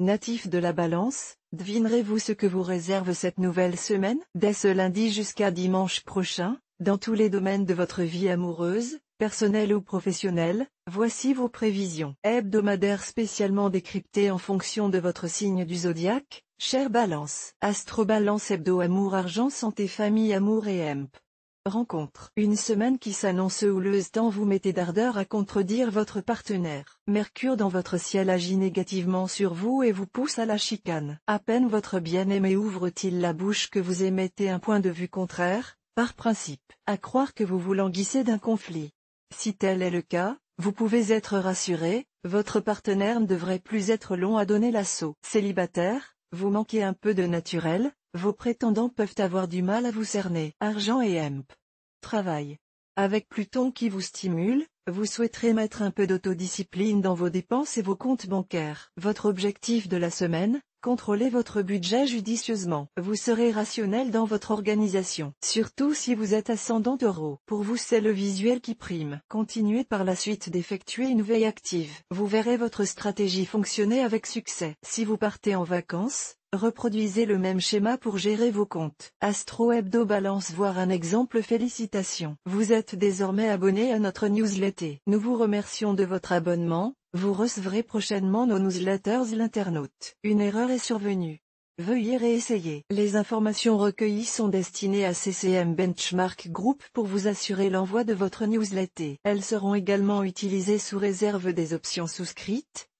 Natif de la balance, devinerez-vous ce que vous réserve cette nouvelle semaine Dès ce lundi jusqu'à dimanche prochain, dans tous les domaines de votre vie amoureuse, personnelle ou professionnelle, voici vos prévisions. Hebdomadaire spécialement décrypté en fonction de votre signe du zodiaque, chère balance. Astro balance hebdo amour argent santé famille amour et EMP Rencontre. Une semaine qui s'annonce houleuse tant vous mettez d'ardeur à contredire votre partenaire. Mercure dans votre ciel agit négativement sur vous et vous pousse à la chicane. À peine votre bien-aimé ouvre-t-il la bouche que vous émettez un point de vue contraire, par principe, à croire que vous vous languissez d'un conflit. Si tel est le cas, vous pouvez être rassuré, votre partenaire ne devrait plus être long à donner l'assaut. Célibataire, vous manquez un peu de naturel, vos prétendants peuvent avoir du mal à vous cerner. Argent et EMP. Travail. Avec Pluton qui vous stimule, vous souhaiterez mettre un peu d'autodiscipline dans vos dépenses et vos comptes bancaires. Votre objectif de la semaine, Contrôlez votre budget judicieusement. Vous serez rationnel dans votre organisation, surtout si vous êtes ascendant d'euros. Pour vous, c'est le visuel qui prime. Continuez par la suite d'effectuer une veille active. Vous verrez votre stratégie fonctionner avec succès. Si vous partez en vacances, reproduisez le même schéma pour gérer vos comptes. Astro Hebdo Balance voir un exemple Félicitations. Vous êtes désormais abonné à notre newsletter. Nous vous remercions de votre abonnement vous recevrez prochainement nos newsletters l'internaute. Une erreur est survenue. Veuillez réessayer. Les informations recueillies sont destinées à CCM Benchmark Group pour vous assurer l'envoi de votre newsletter. Elles seront également utilisées sous réserve des options souscrites,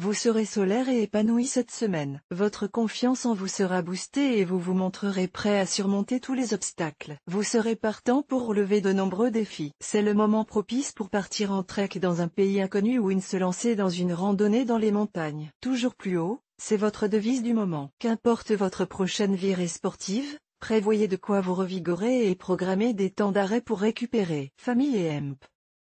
Vous serez solaire et épanoui cette semaine. Votre confiance en vous sera boostée et vous vous montrerez prêt à surmonter tous les obstacles. Vous serez partant pour relever de nombreux défis. C'est le moment propice pour partir en trek dans un pays inconnu ou une se lancer dans une randonnée dans les montagnes. Toujours plus haut, c'est votre devise du moment. Qu'importe votre prochaine virée sportive, prévoyez de quoi vous revigorer et programmez des temps d'arrêt pour récupérer. Famille et EMP.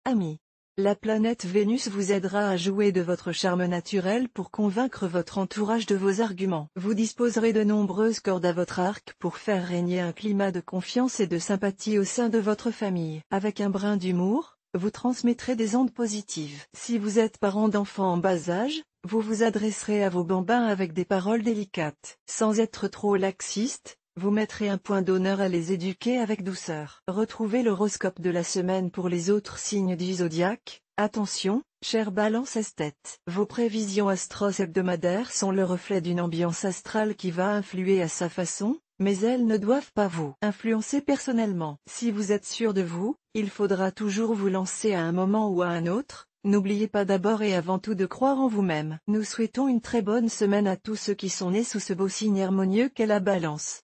Amis. La planète Vénus vous aidera à jouer de votre charme naturel pour convaincre votre entourage de vos arguments. Vous disposerez de nombreuses cordes à votre arc pour faire régner un climat de confiance et de sympathie au sein de votre famille. Avec un brin d'humour, vous transmettrez des ondes positives. Si vous êtes parent d'enfants en bas âge, vous vous adresserez à vos bambins avec des paroles délicates, sans être trop laxiste, vous mettrez un point d'honneur à les éduquer avec douceur. Retrouvez l'horoscope de la semaine pour les autres signes du zodiaque. Attention, chère balance esthète. Vos prévisions astros hebdomadaires sont le reflet d'une ambiance astrale qui va influer à sa façon, mais elles ne doivent pas vous influencer personnellement. Si vous êtes sûr de vous, il faudra toujours vous lancer à un moment ou à un autre, N'oubliez pas d'abord et avant tout de croire en vous-même. Nous souhaitons une très bonne semaine à tous ceux qui sont nés sous ce beau signe harmonieux qu'est la balance.